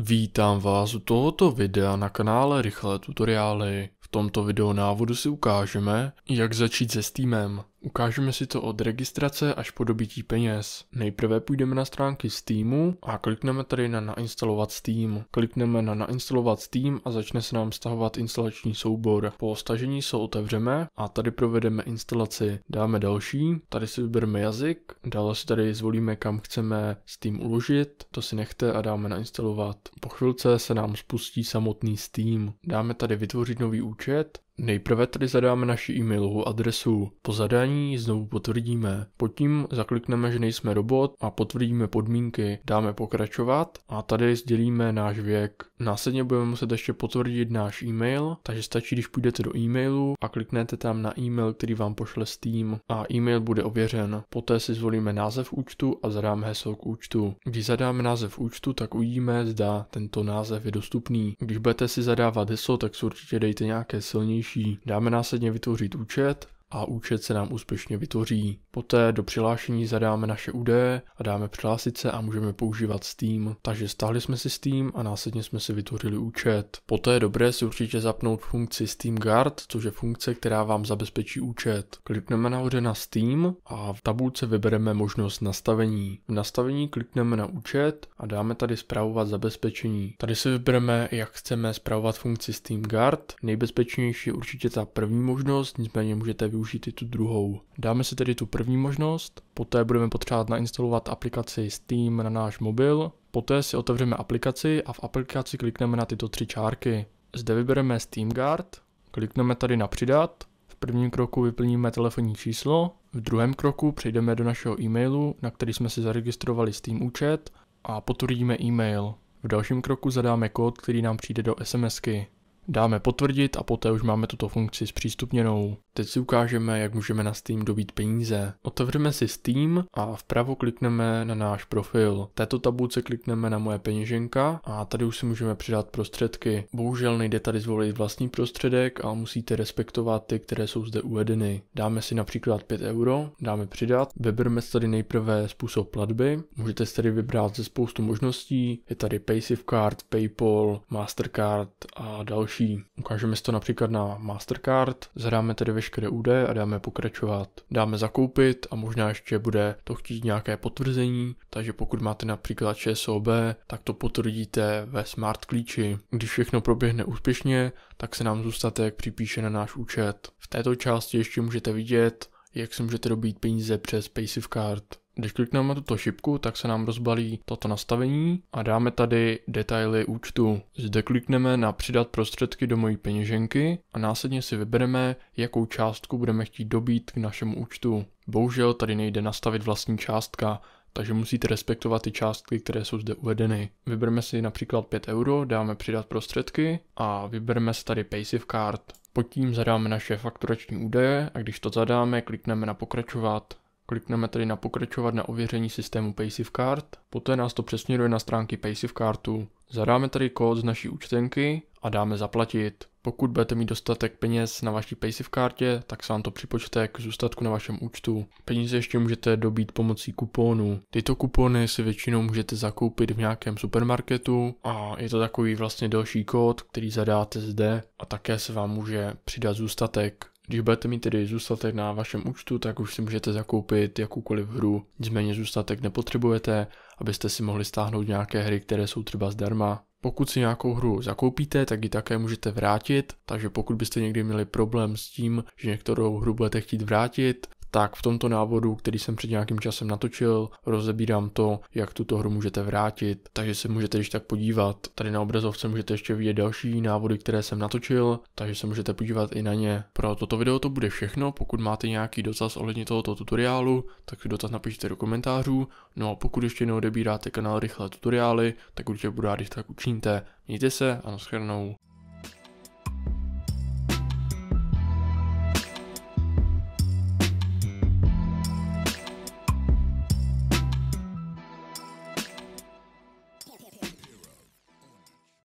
Vítám vás u tohoto videa na kanále Rychlé tutoriály. V tomto videonávodu si ukážeme, jak začít se Steamem. Ukážeme si to od registrace až po dobití peněz. Nejprve půjdeme na stránky Steamu a klikneme tady na nainstalovat Steam. Klikneme na nainstalovat Steam a začne se nám stahovat instalační soubor. Po stažení se otevřeme a tady provedeme instalaci. Dáme další, tady si vybereme jazyk, dále si tady zvolíme kam chceme Steam uložit, to si nechte a dáme nainstalovat. Po chvilce se nám spustí samotný Steam. Dáme tady vytvořit nový účet Nejprve tady zadáme naši e-mailovou adresu. Po zadání znovu potvrdíme. Pod tím zaklikneme, že nejsme robot a potvrdíme podmínky. Dáme pokračovat a tady sdělíme náš věk. Následně budeme muset ještě potvrdit náš e-mail, takže stačí, když půjdete do e-mailu a kliknete tam na e-mail, který vám pošle Steam a e-mail bude ověřen. Poté si zvolíme název účtu a zadáme heslo k účtu. Když zadáme název účtu, tak uvidíme, zda tento název je dostupný. Když budete si zadávat heslo, tak si určitě dejte nějaké silnější levnější. Dáme následně vytvořit účet, a účet se nám úspěšně vytvoří. Poté do přihlášení zadáme naše údaje a dáme přihlásit se a můžeme používat Steam. Takže stáhli jsme si Steam a následně jsme si vytvořili účet. Poté je dobré si určitě zapnout funkci Steam Guard, což je funkce, která vám zabezpečí účet. Klikneme nahoře na Steam a v tabulce vybereme možnost nastavení. V nastavení klikneme na účet a dáme tady zpravovat zabezpečení. Tady si vybereme, jak chceme zpravovat funkci Steam Guard. Nejbezpečnější je určitě ta první možnost, nicméně můžete využít využít i tu druhou. Dáme si tedy tu první možnost, poté budeme potřebovat nainstalovat aplikaci Steam na náš mobil, poté si otevřeme aplikaci a v aplikaci klikneme na tyto tři čárky. Zde vybereme Steam Guard, klikneme tady na přidat, v prvním kroku vyplníme telefonní číslo, v druhém kroku přejdeme do našeho e-mailu, na který jsme si zaregistrovali Steam účet a potvrdíme e-mail. V dalším kroku zadáme kód, který nám přijde do SMSky. Dáme potvrdit a poté už máme tuto funkci zpřístupněnou. Teď si ukážeme, jak můžeme na Steam dobít peníze. Otevřeme si Steam a vpravo klikneme na náš profil. V této tabulce klikneme na moje peněženka a tady už si můžeme přidat prostředky. Bohužel nejde tady zvolit vlastní prostředek, ale musíte respektovat ty, které jsou zde uvedeny. Dáme si například 5 euro, dáme přidat, vybereme tady nejprve způsob platby, můžete si tady vybrat ze spoustu možností, je tady Paysafe Card, Paypal, Mastercard a další další. Ukážeme si to například na Mastercard, zadáme tedy veškeré údaje a dáme pokračovat. Dáme zakoupit a možná ještě bude to chtít nějaké potvrzení, takže pokud máte například ČSOB, tak to potvrdíte ve smart klíči. Když všechno proběhne úspěšně, tak se nám zůstatek připíše na náš účet. V této části ještě můžete vidět, jak si můžete dobít peníze přes Card. Když klikneme tuto šipku, tak se nám rozbalí toto nastavení a dáme tady detaily účtu. Zde klikneme na přidat prostředky do mojí peněženky a následně si vybereme, jakou částku budeme chtít dobít k našemu účtu. Bohužel tady nejde nastavit vlastní částka, takže musíte respektovat ty částky, které jsou zde uvedeny. Vybereme si například 5 euro, dáme přidat prostředky a vybereme si tady Paysive Card. Pod tím zadáme naše fakturační údaje a když to zadáme, klikneme na pokračovat Klikneme tedy na pokračovat na ověření systému Paysive Card, poté nás to přesměruje na stránky Paysive Cardu. Zadáme tady kód z naší účtenky a dáme zaplatit. Pokud budete mít dostatek peněz na vaší Paysive kartě, tak se vám to připočte k zůstatku na vašem účtu. Peníze ještě můžete dobít pomocí kupónů. Tyto kupony si většinou můžete zakoupit v nějakém supermarketu a je to takový vlastně další kód, který zadáte zde a také se vám může přidat zůstatek. Když budete mít tedy zůstatek na vašem účtu, tak už si můžete zakoupit jakoukoliv hru, nicméně zůstatek nepotřebujete, abyste si mohli stáhnout nějaké hry, které jsou třeba zdarma. Pokud si nějakou hru zakoupíte, tak ji také můžete vrátit, takže pokud byste někdy měli problém s tím, že některou hru budete chtít vrátit, tak v tomto návodu, který jsem před nějakým časem natočil, rozebírám to, jak tuto hru můžete vrátit, takže se můžete ještě tak podívat. Tady na obrazovce můžete ještě vidět další návody, které jsem natočil, takže se můžete podívat i na ně. Pro toto video to bude všechno, pokud máte nějaký dotaz ohledně tohoto tutoriálu, tak si dotaz napište do komentářů, no a pokud ještě neodebíráte kanál Rychlé tutoriály, tak určitě budu rád, když tak učiníte. Mějte se a nashledanou.